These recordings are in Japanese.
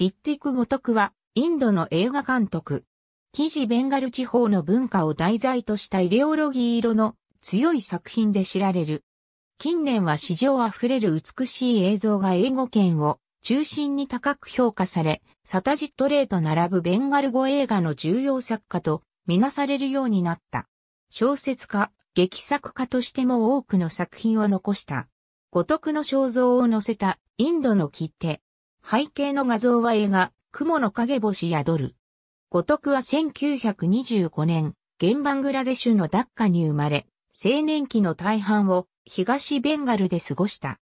リッティク・ゴトクは、インドの映画監督。記事ベンガル地方の文化を題材としたイデオロギー色の強い作品で知られる。近年は史上あふれる美しい映像が英語圏を中心に高く評価され、サタジットレイと並ぶベンガル語映画の重要作家とみなされるようになった。小説家、劇作家としても多くの作品を残した。五徳の肖像を載せたインドの切手、背景の画像は映画、雲の影星宿る。五徳は1925年、現バングラデシュのダッカに生まれ、青年期の大半を東ベンガルで過ごした。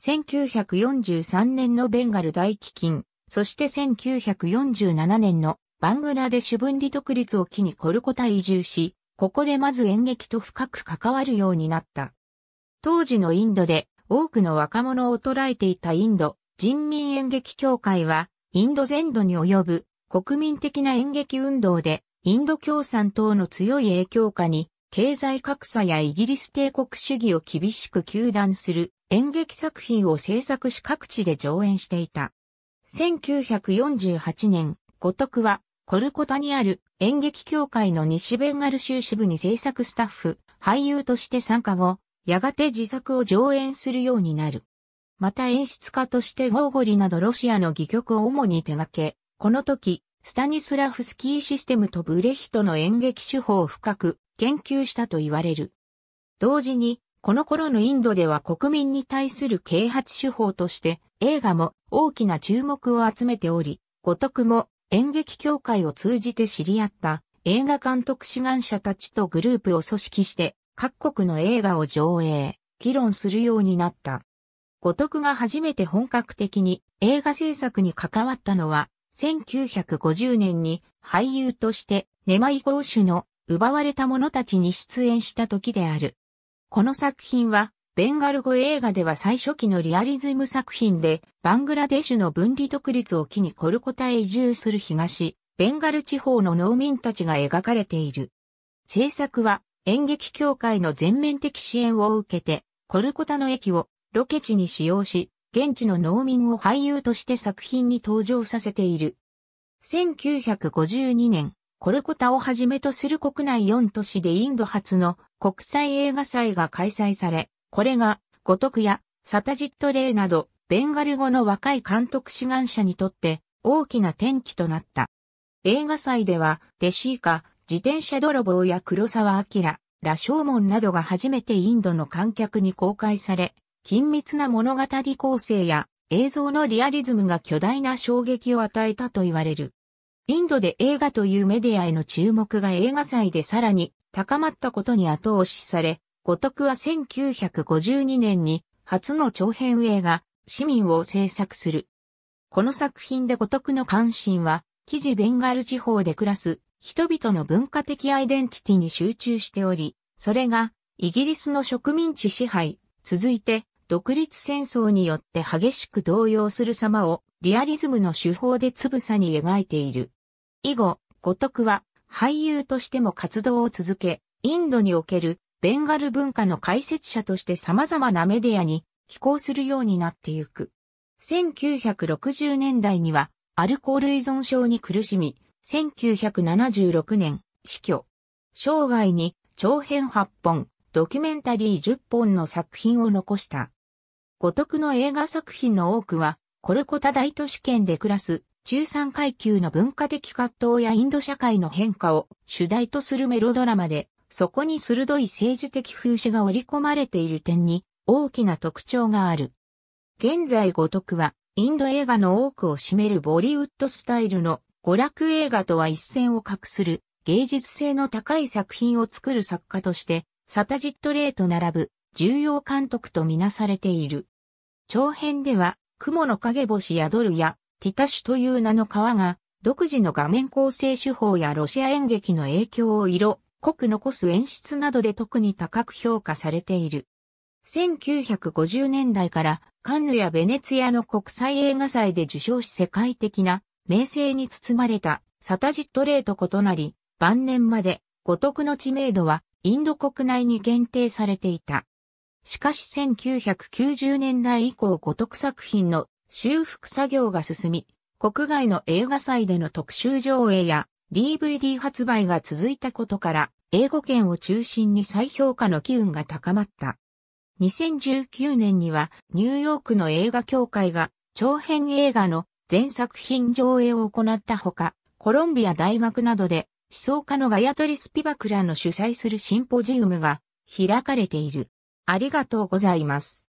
1943年のベンガル大飢饉、そして1947年のバングラデシュ分離独立を機にコルコタ移住し、ここでまず演劇と深く関わるようになった。当時のインドで多くの若者を捉えていたインド人民演劇協会は、インド全土に及ぶ国民的な演劇運動で、インド共産党の強い影響下に、経済格差やイギリス帝国主義を厳しく糾弾する演劇作品を制作し各地で上演していた。1948年、五徳は、コルコタにある演劇協会の西ベンガル州支部に制作スタッフ、俳優として参加後、やがて自作を上演するようになる。また演出家としてゴーゴリなどロシアの戯曲を主に手掛け、この時、スタニスラフスキーシステムとブレヒトの演劇手法を深く研究したと言われる。同時に、この頃のインドでは国民に対する啓発手法として映画も大きな注目を集めており、五徳も演劇協会を通じて知り合った映画監督志願者たちとグループを組織して各国の映画を上映、議論するようになった。五徳が初めて本格的に映画制作に関わったのは、1950年に俳優としてネマイゴーシュの奪われた者たちに出演した時である。この作品は、ベンガル語映画では最初期のリアリズム作品で、バングラデシュの分離独立を機にコルコタへ移住する東、ベンガル地方の農民たちが描かれている。制作は演劇協会の全面的支援を受けて、コルコタの駅をロケ地に使用し、現地の農民を俳優として作品に登場させている。1952年、コルコタをはじめとする国内4都市でインド初の国際映画祭が開催され、これが、ゴトクやサタジットレイなど、ベンガル語の若い監督志願者にとって大きな転機となった。映画祭では、デシーカ、自転車泥棒や黒沢明、羅生門などが初めてインドの観客に公開され、緊密な物語構成や映像のリアリズムが巨大な衝撃を与えたと言われる。インドで映画というメディアへの注目が映画祭でさらに高まったことに後押しされ、五徳は1952年に初の長編映画、市民を制作する。この作品で五徳の関心は、記事ベンガル地方で暮らす人々の文化的アイデンティティに集中しており、それがイギリスの植民地支配、続いて独立戦争によって激しく動揺する様をリアリズムの手法でつぶさに描いている。以後、五徳は俳優としても活動を続け、インドにおけるベンガル文化の解説者として様々なメディアに寄稿するようになってゆく。1960年代にはアルコール依存症に苦しみ、1976年死去。生涯に長編8本、ドキュメンタリー10本の作品を残した。五徳の映画作品の多くは、コルコタ大都市圏で暮らす中産階級の文化的葛藤やインド社会の変化を主題とするメロドラマで、そこに鋭い政治的風刺が織り込まれている点に大きな特徴がある。現在五徳は、インド映画の多くを占めるボリウッドスタイルの娯楽映画とは一線を画する芸術性の高い作品を作る作家として、サタジットレイと並ぶ重要監督とみなされている。長編では、雲の影星やドルや、ティタシュという名の川が、独自の画面構成手法やロシア演劇の影響を色、濃く残す演出などで特に高く評価されている。1950年代からカンヌやベネツィアの国際映画祭で受賞し世界的な名声に包まれたサタジットレイと異なり、晩年まで五徳の知名度はインド国内に限定されていた。しかし1990年代以降五徳作品の修復作業が進み、国外の映画祭での特集上映や DVD 発売が続いたことから、英語圏を中心に再評価の機運が高まった。2019年にはニューヨークの映画協会が長編映画の全作品上映を行ったほか、コロンビア大学などで思想家のガヤトリス・ピバクラの主催するシンポジウムが開かれている。ありがとうございます。